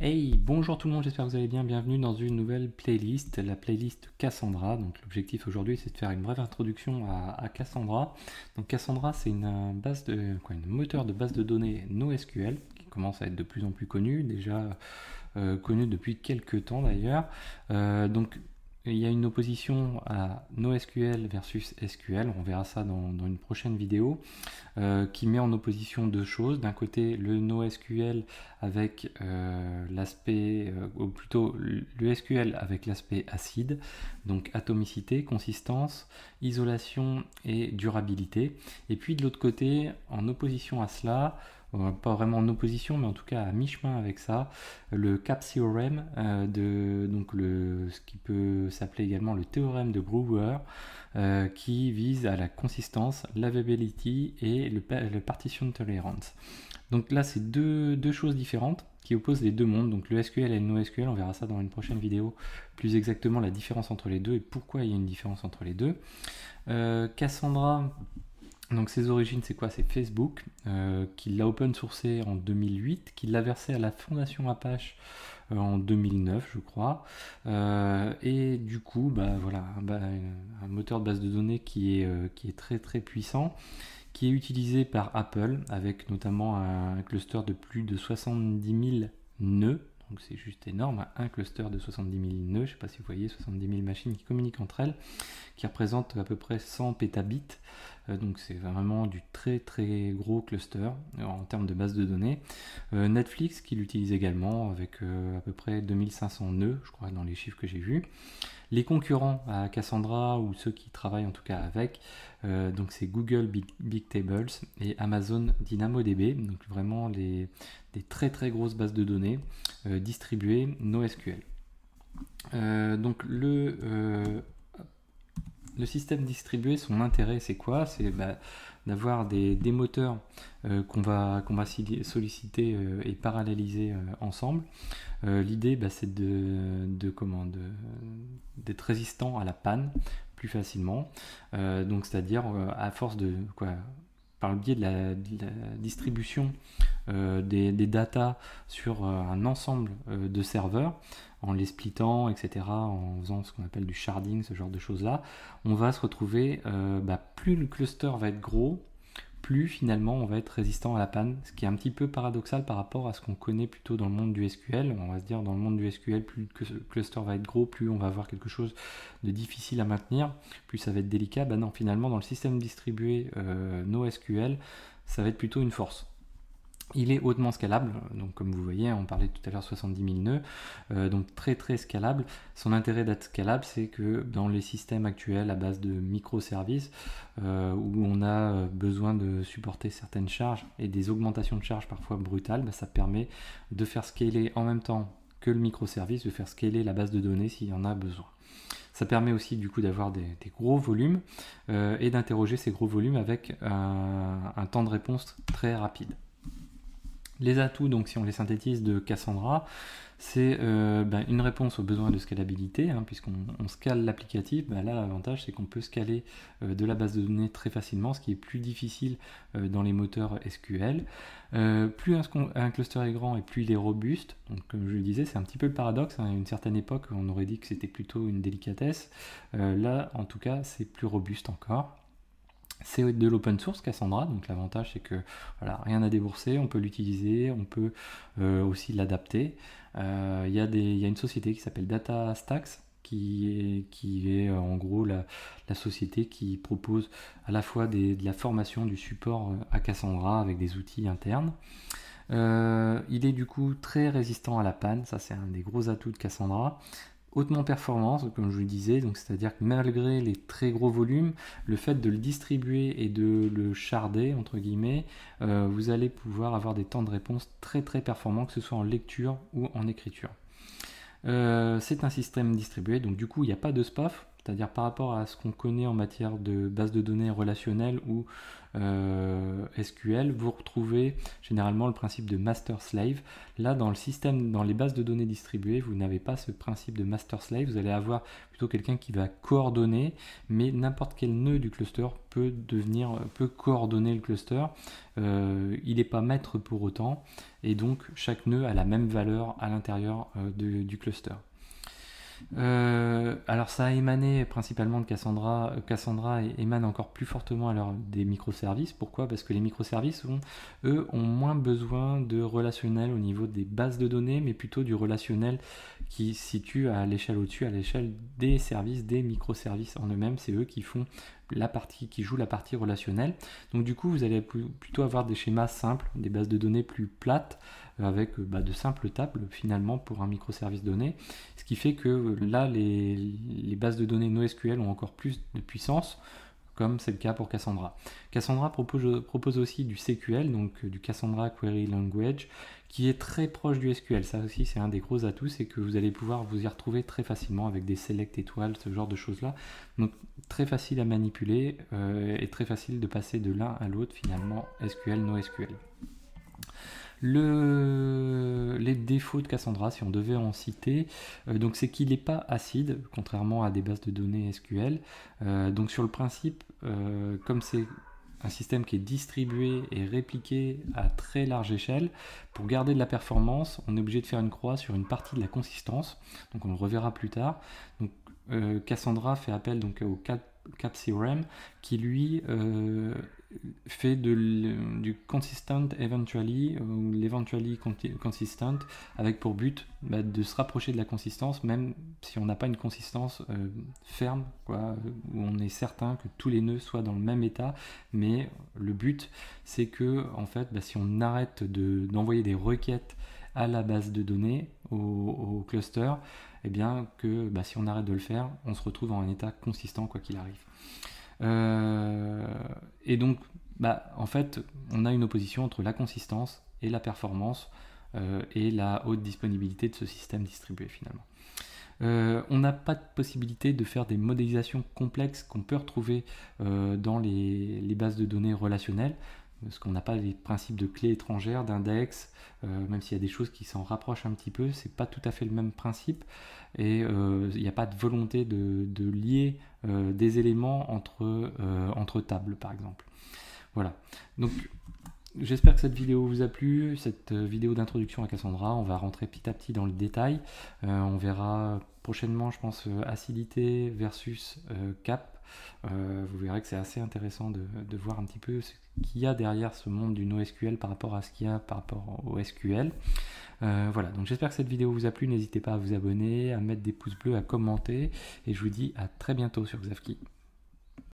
Hey, bonjour tout le monde, j'espère que vous allez bien. Bienvenue dans une nouvelle playlist, la playlist Cassandra. Donc l'objectif aujourd'hui, c'est de faire une brève introduction à, Cassandra. Donc Cassandra, c'est une euh, base de quoi, moteur de base de données NoSQL qui commence à être de plus en plus connu, déjà euh, connu depuis quelques temps d'ailleurs. Euh, donc il y a une opposition à NoSQL versus SQL, on verra ça dans, une prochaine vidéo, euh, qui met en opposition deux choses. D'un côté, le NoSQL avec euh, l'aspect, euh, ou plutôt le SQL avec l'aspect acide, donc atomicité, consistance, isolation et durabilité. Et puis de l'autre côté, en opposition à cela, euh, pas vraiment en opposition, mais en tout cas à mi-chemin avec ça, le cap theorem euh, de donc le, ce qui peut s'appeler également le théorème de Brewer, euh, qui vise à la consistance, l'availability et le, partition tolerance. Donc là, c'est deux, choses différentes qui opposent les deux mondes, donc le SQL et le NoSQL, on verra ça dans une prochaine vidéo, plus exactement la différence entre les deux et pourquoi il y a une différence entre les deux. Cassandra donc ses origines, c'est quoi C'est Facebook, euh, qui l'a open sourcé en 2008, qui l'a versé à la fondation Apache euh, en 2009, je crois. Euh, et du coup, bah, voilà, un moteur de base de données qui est, qui est très très puissant, qui est utilisé par Apple, avec notamment un cluster de plus de 70 000 nœuds. Donc c'est juste énorme, un cluster de 70 000 nœuds, je ne sais pas si vous voyez, 70 000 machines qui communiquent entre elles, qui représentent à peu près 100 pétabits. Euh, donc c'est vraiment du très très gros cluster euh, en termes de base de données. Euh, Netflix qui l'utilise également avec à peu près 2500 nœuds, je crois, dans les chiffres que j'ai vus. Les concurrents à Cassandra ou ceux qui travaillent en tout cas avec, donc c'est Google Big, Tables et Amazon DynamoDB, donc vraiment les, des très très grosses bases de données distribuées NoSQL. donc le le système distribué, son intérêt, c'est quoi C'est bah, d'avoir des, moteurs euh, qu'on va, solliciter euh, et paralléliser euh, ensemble. L'idée, bah, c'est de, d'être résistant à la panne plus facilement. donc, c'est-à-dire, à force de quoi par le biais de la, distribution des, des data sur un ensemble de serveurs, en les splittant, etc., en faisant ce qu'on appelle du sharding, ce genre de choses-là, on va se retrouver, euh, bah, plus le cluster va être gros, plus finalement on va être résistant à la panne, ce qui est un petit peu paradoxal par rapport à ce qu'on connaît plutôt dans le monde du SQL. On va se dire dans le monde du SQL, plus le cluster va être gros, plus on va avoir quelque chose de difficile à maintenir, plus ça va être délicat. bah non, finalement dans le système distribué euh, NoSQL, ça va être plutôt une force. Il est hautement scalable, donc comme vous voyez, on parlait tout à l'heure 70 000 nœuds, euh, donc très très scalable. Son intérêt d'être scalable, c'est que dans les systèmes actuels à base de microservices, euh, où on a euh, besoin de supporter certaines charges et des augmentations de charges parfois brutales, bah, ça permet de faire scaler en même temps que le microservice, de faire scaler la base de données s'il y en a besoin. Ça permet aussi du coup d'avoir des, gros volumes et d'interroger ces gros volumes avec un temps de réponse très rapide. Les atouts, donc si on les synthétise de Cassandra, c'est euh, ben, une réponse aux besoins de scalabilité, hein, puisqu'on scale l'applicatif. Ben, là, l'avantage, c'est qu'on peut scaler euh, de la base de données très facilement, ce qui est plus difficile euh, dans les moteurs SQL. plus un, cluster est grand et plus il est robuste. Donc, comme je le disais, c'est un petit peu le paradoxe. Hein, à une certaine époque, on aurait dit que c'était plutôt une délicatesse. là, en tout cas, c'est plus robuste encore. C'est de l'open source Cassandra, donc l'avantage c'est que voilà, rien à débourser, on peut l'utiliser, on peut euh, aussi l'adapter. Euh, il y, a une société qui s'appelle DataStax qui est, qui est euh, en gros la, société qui propose à la fois de la formation, du support à Cassandra avec des outils internes. il est du coup très résistant à la panne, ça c'est un des gros atouts de Cassandra hautement performance, comme je vous le disais, donc c'est-à-dire que malgré les très gros volumes, le fait de le distribuer et de le charder, entre guillemets, euh, vous allez pouvoir avoir des temps de réponse très très performants, que ce soit en lecture ou en écriture. Euh, c'est un système distribué, donc du coup il n'y a pas de SPAF, c'est-à-dire par rapport à ce qu'on connaît en matière de base de données relationnelles ou euh, SQL, vous retrouvez généralement le principe de master-slave. Là, dans le système, dans les bases de données distribuées, vous n'avez pas ce principe de master-slave. Vous allez avoir plutôt quelqu'un qui va coordonner, mais n'importe quel nœud du cluster peut devenir, peut coordonner le cluster. Euh, il n'est pas maître pour autant, et donc chaque nœud a la même valeur à l'intérieur euh, du cluster. Euh, alors ça a émané principalement de Cassandra. Euh, Cassandra émane encore plus fortement alors des microservices. Pourquoi Parce que les microservices, eux, ont moins besoin de relationnel au niveau des bases de données, mais plutôt du relationnel qui situe à l'échelle au-dessus, à l'échelle des services, des microservices en eux-mêmes. C'est eux qui font la partie qui joue la partie relationnelle. Donc du coup, vous allez plutôt avoir des schémas simples, des bases de données plus plates, euh, avec euh, bah, de simples tables finalement pour un microservice donné. Ce qui fait que euh, là, les, les bases de données NoSQL ont encore plus de puissance comme c'est le cas pour Cassandra. Cassandra propose, aussi du CQL, donc euh, du Cassandra Query Language, qui est très proche du SQL. Ça aussi, c'est un des gros atouts, c'est que vous allez pouvoir vous y retrouver très facilement avec des select étoiles, ce genre de choses-là. Donc très facile à manipuler euh, et très facile de passer de l'un à l'autre finalement SQL, NoSQL. SQL. Le... Les défauts de Cassandra, si on devait en citer, euh, donc c'est qu'il n'est pas acide, contrairement à des bases de données SQL. Euh, donc sur le principe, euh, comme c'est un système qui est distribué et répliqué à très large échelle. Pour garder de la performance, on est obligé de faire une croix sur une partie de la consistance. Donc on le reverra plus tard. Donc Cassandra fait appel donc au Cap, Cap qui lui fait de, du consistent eventually ou l'eventually consistent avec pour but bah, de se rapprocher de la consistance même si on n'a pas une consistance euh, ferme quoi où on est certain que tous les nœuds soient dans le même état mais le but c'est que en fait bah, si on arrête d'envoyer des requêtes à la base de données au, cluster et eh bien que bah, si on arrête de le faire on se retrouve en un état consistant quoi qu'il arrive euh, et donc, bah, en fait, on a une opposition entre la consistance et la performance euh, et la haute disponibilité de ce système distribué finalement. Euh, on n'a pas de possibilité de faire des modélisations complexes qu'on peut retrouver euh, dans les, bases de données relationnelles, parce qu'on n'a pas les principes de clés étrangères, d'index, même s'il y a des choses qui s'en rapprochent un petit peu, c'est pas tout à fait le même principe, et il n'y a pas de volonté de, de lier euh, des éléments entre, euh, entre tables, par exemple. Voilà. Donc, J'espère que cette vidéo vous a plu, cette euh, vidéo d'introduction à Cassandra. On va rentrer petit à petit dans le détail. on verra prochainement, je pense, acidité versus cap. Euh, vous verrez que c'est assez intéressant de, voir un petit peu ce qu'il y a derrière ce monde du NoSQL par rapport à ce qu'il y a par rapport au SQL. Euh, voilà, donc j'espère que cette vidéo vous a plu. N'hésitez pas à vous abonner, à mettre des pouces bleus, à commenter. Et je vous dis à très bientôt sur Xavki.